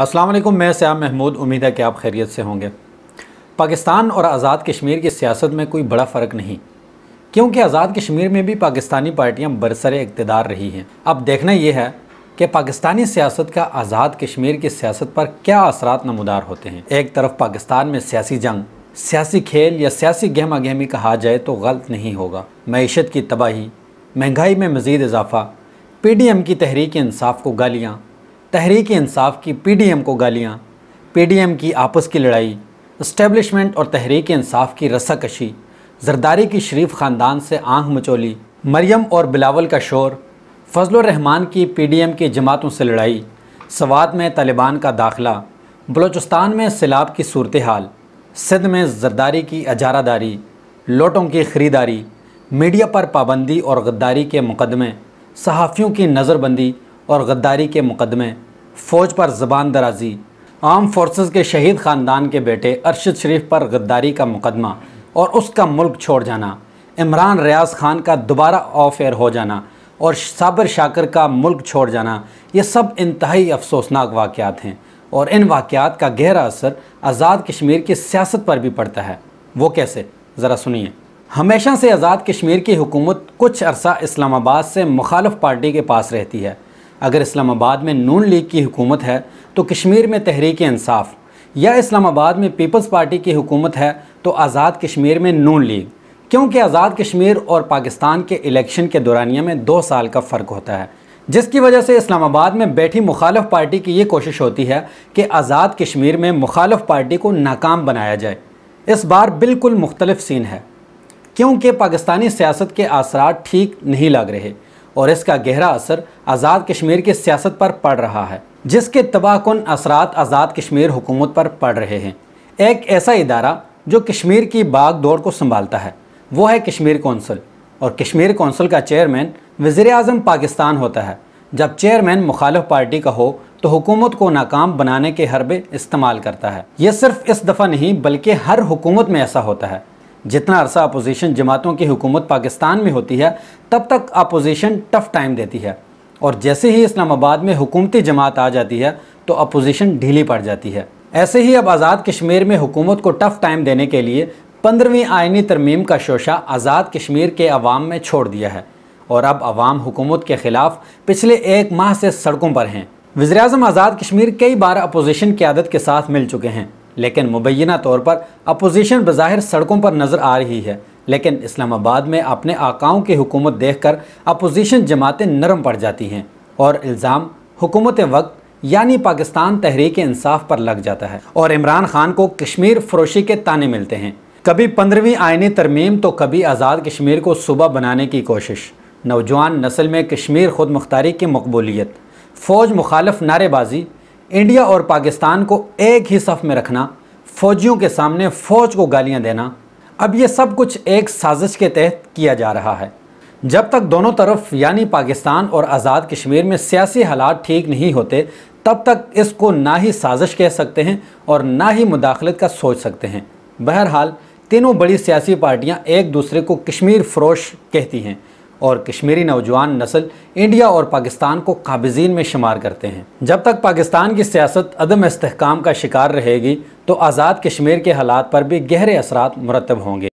वालेकुम मैं श्याम महमूद उम्मीद है कि आप खैरियत से होंगे पाकिस्तान और आज़ाद कश्मीर की सियासत में कोई बड़ा फ़र्क नहीं क्योंकि आज़ाद कश्मीर में भी पाकिस्तानी पार्टियां बरसर इकतदार रही हैं अब देखना यह है कि पाकिस्तानी सियासत का आज़ाद कश्मीर की सियासत पर क्या असरात नमदार होते हैं एक तरफ पाकिस्तान में सियासी जंग सियासी खेल या सियासी गहमा गहमी कहा जाए तो गलत नहीं होगा मीशत की तबाही महंगाई में मज़ीद इजाफा पी डी एम की तहरीक इंसाफ को गालियाँ तहरीक इंसाफ की पीडीएम को गालियाँ पीडीएम की आपस की लड़ाई इस्टेबलिशमेंट और तहरीक इंसाफ की रस्साकशी जरदारी की शरीफ ख़ानदान से आंख मचोली मरियम और बिलावल का शोर फजल रहमान की पीडीएम की जमातों से लड़ाई सवात में तालिबान का दाखला बलोचिस्तान में सैलाब की सूरत हाल सिद में जरदारी की अजारादारी लोटों की खरीदारी मीडिया पर पाबंदी और गद्दारी के मुकदमे सहाफ़ियों की नज़रबंदी और गद्दारी के मुकदमे फ़ौज पर ज़बान दराजी आर्म फोर्सेस के शहीद ख़ानदान के बेटे अरशद शरीफ पर गद्दारी का मुकदमा और उसका मुल्क छोड़ जाना इमरान रियाज खान का दोबारा ऑफ एयर हो जाना और साबर शाकर का मुल्क छोड़ जाना ये सब इंतहाई अफसोसनाक वाकत हैं और इन वाक़ात का गहरा असर आज़ाद कश्मीर की सियासत पर भी पड़ता है वो कैसे ज़रा सुनिए हमेशा से आज़ाद कश्मीर की हुकूमत कुछ अरसा इस्लामाबाद से मुखालफ पार्टी के पास रहती है अगर इस्लामाबाद में नून लीग की हुकूमत है तो कश्मीर में तहरीक इंसाफ या इस्लामाबाद में पीपल्स पार्टी की हुकूमत है तो आज़ाद कश्मीर में नून लीग क्योंकि आज़ाद कश्मीर और पाकिस्तान के इलेक्शन के दौरानिया में दो साल का फ़र्क होता है जिसकी वजह से इस्लामाबाद में बैठी मुखालफ पार्टी की ये कोशिश होती है कि आज़ाद कश्मीर में मुखालफ पार्टी को नाकाम बनाया जाए इस बार बिल्कुल मुख्तलफ सीन है क्योंकि पाकिस्तानी सियासत के असरा ठीक नहीं लग रहे और इसका गहरा असर आज़ाद कश्मीर की सियासत पर पड़ रहा है जिसके तबाहकुन असरात आज़ाद कश्मीर हुकूमत पर पड़ रहे हैं एक ऐसा इदारा जो कश्मीर की बाग दौड़ को संभालता है वो है कश्मीर कौंसिल और कश्मीर कौंसिल का चेयरमैन वज़ी अजम पाकिस्तान होता है जब चेयरमैन मुखालफ पार्टी का हो तो हुकूमत को नाकाम बनाने के हरबे इस्तेमाल करता है ये सिर्फ इस दफ़ा नहीं बल्कि हर हुकूमत में ऐसा होता है जितना अरसा अपोजिशन जमातों की हुकूमत पाकिस्तान में होती है तब तक अपोजिशन टफ टाइम देती है और जैसे ही इस्लामाबाद में हुकूमती जमात आ जाती है तो अपोजिशन ढीली पड़ जाती है ऐसे ही अब आज़ाद कश्मीर में हुकूमत को टफ टाइम देने के लिए पंद्रहवीं आयनी तरमीम का शोशा आज़ाद कश्मीर के अवाम में छोड़ दिया है और अब अवाम हुकूमत के ख़िलाफ़ पिछले एक माह से सड़कों पर हैं वजे अजम आज़ाद कश्मीर कई बार अपोजिशन आदत के साथ मिल चुके हैं लेकिन मुबैना तौर पर अपोजिशन बज़ाहिर सड़कों पर नज़र आ रही है लेकिन इस्लामाबाद में अपने आकाओं की हुकूमत देख कर अपोजिशन जमातें नरम पड़ जाती हैं और इल्ज़ाम हुकूमत वक्त यानी पाकिस्तान तहरीक इंसाफ पर लग जाता है और इमरान खान को कश्मीर फरोशी के ताने मिलते हैं कभी पंद्रहवीं आयनी तरमीम तो कभी आज़ाद कश्मीर को सुबह बनाने की कोशिश नौजवान नस्ल में कश्मीर खुद मुख्तारी की मकबूलीत फ़ौज मुखालफ नारेबाजी इंडिया और पाकिस्तान को एक ही सफ़ में रखना फ़ौजियों के सामने फ़ौज को गालियां देना अब ये सब कुछ एक साजिश के तहत किया जा रहा है जब तक दोनों तरफ यानी पाकिस्तान और आज़ाद कश्मीर में सियासी हालात ठीक नहीं होते तब तक इसको ना ही साजिश कह सकते हैं और ना ही मुदाखलत का सोच सकते हैं बहरहाल तीनों बड़ी सियासी पार्टियां एक दूसरे को कश्मीर फरोश कहती हैं और कश्मीरी नौजवान नस्ल इंडिया और पाकिस्तान को काबिजीन में शुमार करते हैं जब तक पाकिस्तान की सियासत अदम इसकाम का शिकार रहेगी तो आज़ाद कश्मीर के हालात पर भी गहरे असरा मुरतब होंगे